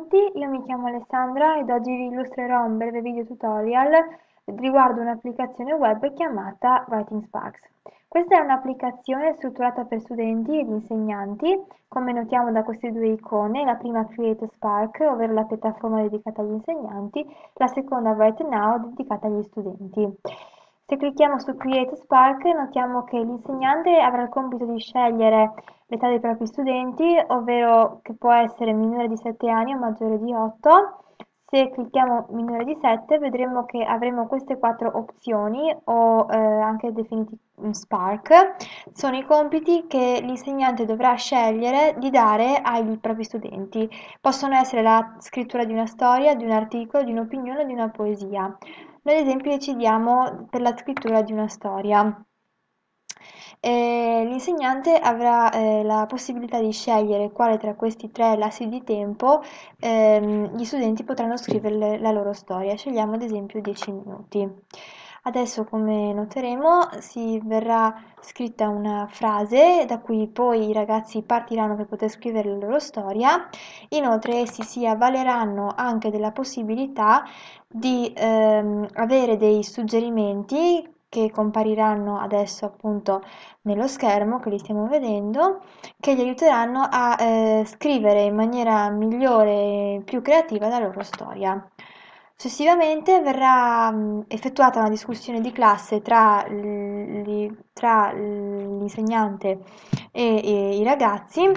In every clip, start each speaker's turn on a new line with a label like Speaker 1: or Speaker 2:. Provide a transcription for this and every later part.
Speaker 1: tutti, io mi chiamo Alessandra ed oggi vi illustrerò un breve video tutorial riguardo un'applicazione web chiamata Writing Sparks. Questa è un'applicazione strutturata per studenti ed insegnanti, come notiamo da queste due icone, la prima Create Spark, ovvero la piattaforma dedicata agli insegnanti, la seconda Write Now dedicata agli studenti. Se clicchiamo su Create Spark notiamo che l'insegnante avrà il compito di scegliere l'età dei propri studenti, ovvero che può essere minore di 7 anni o maggiore di 8. Se clicchiamo minore di 7 vedremo che avremo queste quattro opzioni o eh, anche definiti Spark. Sono i compiti che l'insegnante dovrà scegliere di dare ai propri studenti. Possono essere la scrittura di una storia, di un articolo, di un'opinione o di una poesia. Noi ad esempio decidiamo per la scrittura di una storia. l'insegnante avrà eh, la possibilità di scegliere quale tra questi tre lassi di tempo ehm, gli studenti potranno scrivere la loro storia. Scegliamo ad esempio 10 minuti. Adesso, come noteremo, si verrà scritta una frase da cui poi i ragazzi partiranno per poter scrivere la loro storia. Inoltre, essi si avvaleranno anche della possibilità di ehm, avere dei suggerimenti che compariranno adesso appunto nello schermo che li stiamo vedendo, che li aiuteranno a eh, scrivere in maniera migliore e più creativa la loro storia. Successivamente verrà mm, effettuata una discussione di classe tra, tra l'insegnante e, e, i ragazzi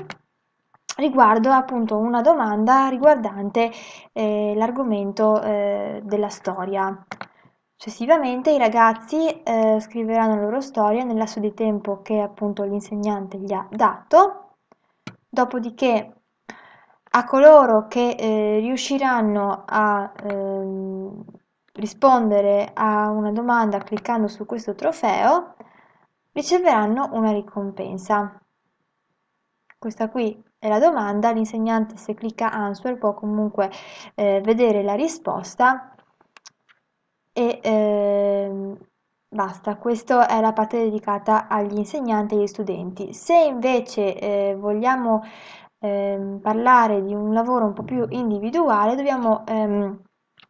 Speaker 1: riguardo appunto una domanda riguardante eh, l'argomento eh, della storia. Successivamente i ragazzi eh, scriveranno la loro storia nel lasso di tempo che appunto l'insegnante gli ha dato, dopodiché a coloro che eh, riusciranno a ehm, rispondere a una domanda cliccando su questo trofeo riceveranno una ricompensa. Questa qui è la domanda, l'insegnante se clicca answer può comunque eh, vedere la risposta e ehm, Basta, questa è la parte dedicata agli insegnanti e agli studenti. Se invece eh, vogliamo ehm, parlare di un lavoro un po' più individuale, dobbiamo ehm,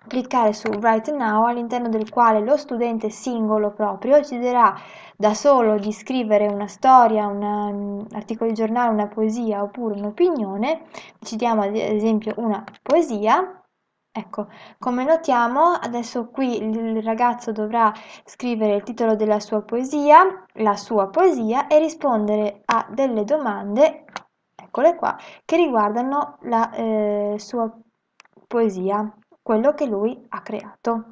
Speaker 1: cliccare su Write Now all'interno del quale lo studente singolo proprio deciderà da solo di scrivere una storia, una, un ehm, articolo di giornale, una poesia oppure un'opinione. Decidiamo ad esempio una poesia. Ecco, come notiamo, adesso qui il ragazzo dovrà scrivere il titolo della sua poesia, la sua poesia e rispondere a delle domande piccole qua, che riguardano la eh, sua poesia, quello che lui ha creato.